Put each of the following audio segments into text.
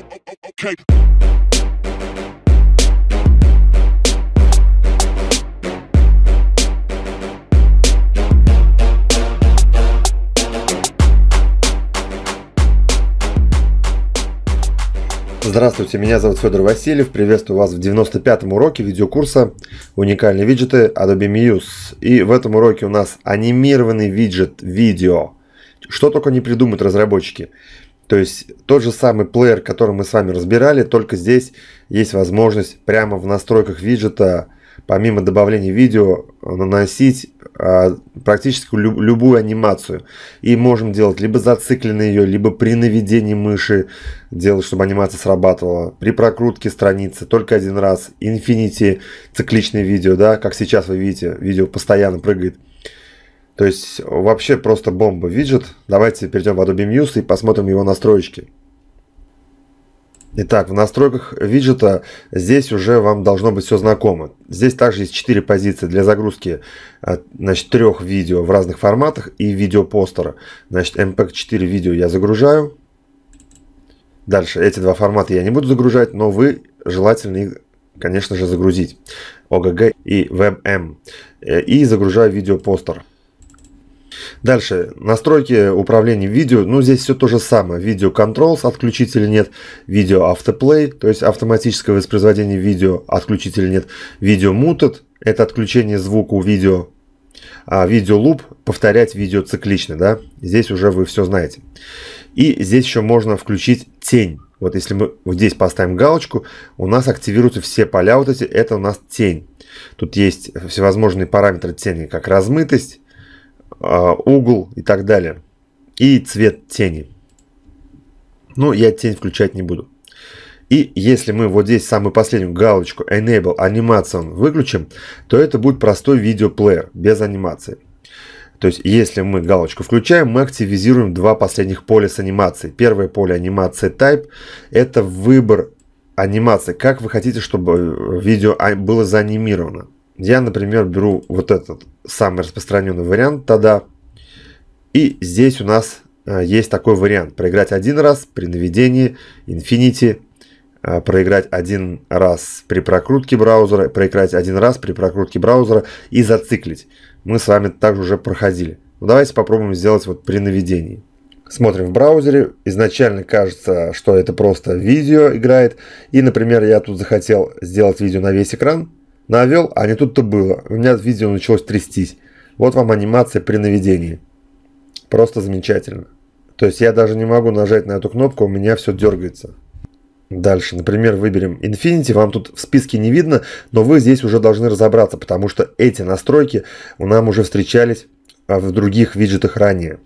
Okay. Здравствуйте, меня зовут Федор Васильев. Приветствую вас в 95-м уроке видеокурса «Уникальные виджеты Adobe Muse». И в этом уроке у нас анимированный виджет видео. Что только не придумают разработчики. То есть тот же самый плеер, который мы с вами разбирали, только здесь есть возможность прямо в настройках виджета, помимо добавления видео, наносить а, практически люб, любую анимацию. И можем делать либо зациклены ее, либо при наведении мыши делать, чтобы анимация срабатывала. При прокрутке страницы только один раз. Infinity цикличное видео, да, как сейчас вы видите, видео постоянно прыгает. То есть вообще просто бомба виджет. Давайте перейдем в Adobe Muse и посмотрим его настройки. Итак, в настройках виджета здесь уже вам должно быть все знакомо. Здесь также есть 4 позиции для загрузки а, значит, трех видео в разных форматах и видеопостера. Значит, mp 4 видео я загружаю. Дальше, эти два формата я не буду загружать, но вы желательно их, конечно же, загрузить. OGG и WebM. Э, и загружаю видеопостер. постер Дальше, настройки управления видео, ну здесь все то же самое, видео controls, отключить или нет, видео автоплей, то есть автоматическое воспроизводение видео, отключить или нет, видео muted, это отключение звука у видео, а loop повторять видео циклично, да, здесь уже вы все знаете. И здесь еще можно включить тень. Вот если мы здесь поставим галочку, у нас активируются все поля вот эти, это у нас тень. Тут есть всевозможные параметры тени, как размытость, а, угол и так далее. И цвет тени. Ну, я тень включать не буду. И если мы вот здесь самую последнюю галочку Enable Animation выключим, то это будет простой видеоплеер без анимации. То есть, если мы галочку включаем, мы активизируем два последних поля с анимацией. Первое поле анимации Type – это выбор анимации, как вы хотите, чтобы э, видео а, было заанимировано. Я, например, беру вот этот самый распространенный вариант тогда. И здесь у нас э, есть такой вариант. Проиграть один раз при наведении Infinity, э, проиграть один раз при прокрутке браузера, проиграть один раз при прокрутке браузера и зациклить. Мы с вами также уже проходили. Ну, давайте попробуем сделать вот при наведении. Смотрим в браузере. Изначально кажется, что это просто видео играет. И, например, я тут захотел сделать видео на весь экран. Навел, а не тут-то было. У меня видео началось трястись. Вот вам анимация при наведении. Просто замечательно. То есть я даже не могу нажать на эту кнопку, у меня все дергается. Дальше, например, выберем Infinity, вам тут в списке не видно, но вы здесь уже должны разобраться, потому что эти настройки у нас уже встречались а, в других виджетах ранее.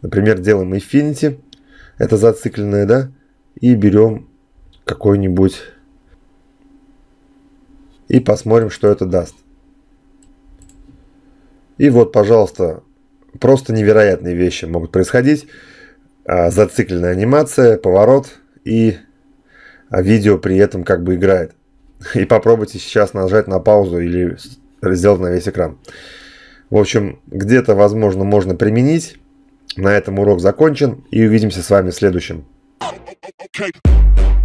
Например, делаем Infinity, это зацикленное, да, и берем какой-нибудь и посмотрим, что это даст. И вот, пожалуйста, просто невероятные вещи могут происходить. А, зацикленная анимация, поворот и а, видео при этом как бы играет. И попробуйте сейчас нажать на паузу или сделать на весь экран. В общем, где-то, возможно, можно применить. На этом урок закончен и увидимся с вами в следующем. Okay.